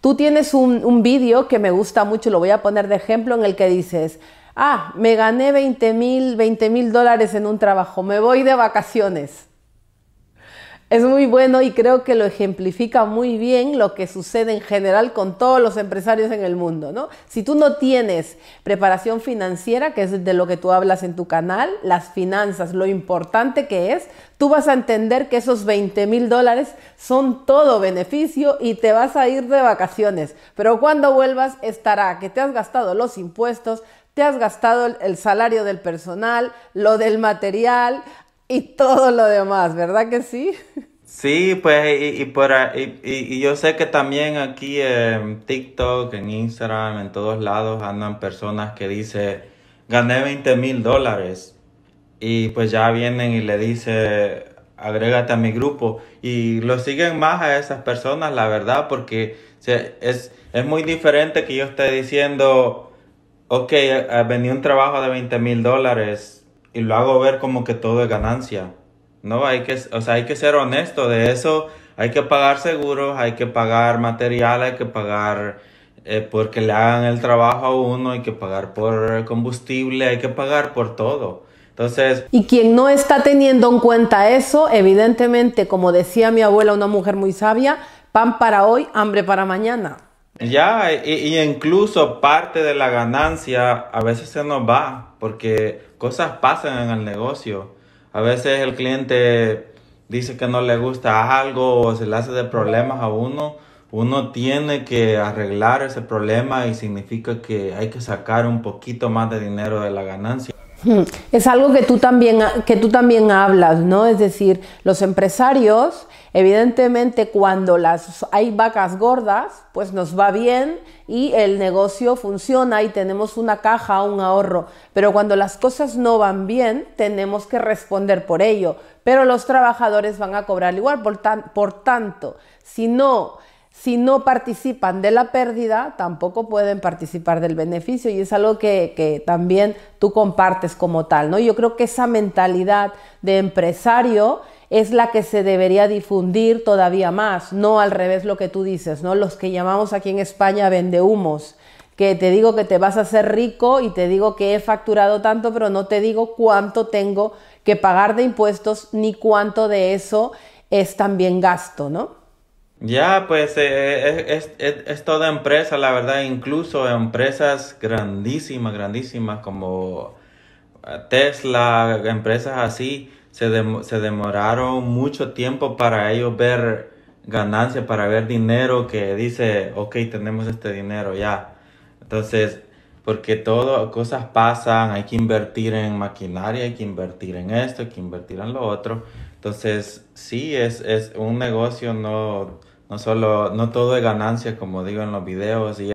Tú tienes un, vídeo que me gusta mucho, lo voy a poner de ejemplo, en el que dices, ah, me gané veinte mil, 20 mil dólares en un trabajo, me voy de vacaciones. Es muy bueno y creo que lo ejemplifica muy bien lo que sucede en general con todos los empresarios en el mundo, ¿no? Si tú no tienes preparación financiera, que es de lo que tú hablas en tu canal, las finanzas, lo importante que es, tú vas a entender que esos 20 mil dólares son todo beneficio y te vas a ir de vacaciones. Pero cuando vuelvas estará que te has gastado los impuestos, te has gastado el, salario del personal, lo del material, y todo lo demás, ¿verdad que sí? Sí, pues, y, por, y, y yo sé que también aquí en TikTok, en Instagram, en todos lados andan personas que dicen, gané 20 mil dólares. Y pues ya vienen y le dicen, agrégate a mi grupo. Y lo siguen más a esas personas, la verdad, porque es, es muy diferente que yo esté diciendo, ok, eh, eh, vendí un trabajo de 20 mil dólares, y lo hago ver como que todo es ganancia. No, hay que, o sea, hay que ser honesto de eso. Hay que pagar seguros, hay que pagar material, hay que pagar eh, porque le hagan el trabajo a uno, hay que pagar por combustible, hay que pagar por todo. Entonces, y quien no está teniendo en cuenta eso, evidentemente, como decía mi abuela, una mujer muy sabia, pan para hoy, hambre para mañana. Ya, y, incluso parte de la ganancia a veces se nos va porque cosas pasan en el negocio. A veces el cliente dice que no le gusta algo o se le hace de problemas a uno. Uno tiene que arreglar ese problema y significa que hay que sacar un poquito más de dinero de la ganancia. Es algo que tú, también, que tú también hablas, ¿no? Es decir, los empresarios, evidentemente cuando las, hay vacas gordas, pues nos va bien y el negocio funciona y tenemos una caja, un ahorro. Pero cuando las cosas no van bien, tenemos que responder por ello. Pero los trabajadores van a cobrar igual. por tanto, si no si no participan de la pérdida, tampoco pueden participar del beneficio y es algo que, también tú compartes como tal, ¿no? Yo creo que esa mentalidad de empresario es la que se debería difundir todavía más, no al revés lo que tú dices, ¿no? Los que llamamos aquí en España vendehumos, que te digo que te vas a hacer rico y te digo que he facturado tanto, pero no te digo cuánto tengo que pagar de impuestos ni cuánto de eso es también gasto, ¿no? Ya, pues eh, eh, es, toda empresa, la verdad, incluso empresas grandísimas, grandísimas como eh, Tesla, empresas así, se, se demoraron mucho tiempo para ellos ver ganancias, para ver dinero que dice, ok, tenemos este dinero ya. Entonces, porque todo, cosas pasan, hay que invertir en maquinaria, hay que invertir en esto, hay que invertir en lo otro. Entonces, sí, es, es un negocio no no solo, no todo es ganancia, como digo en los videos. Y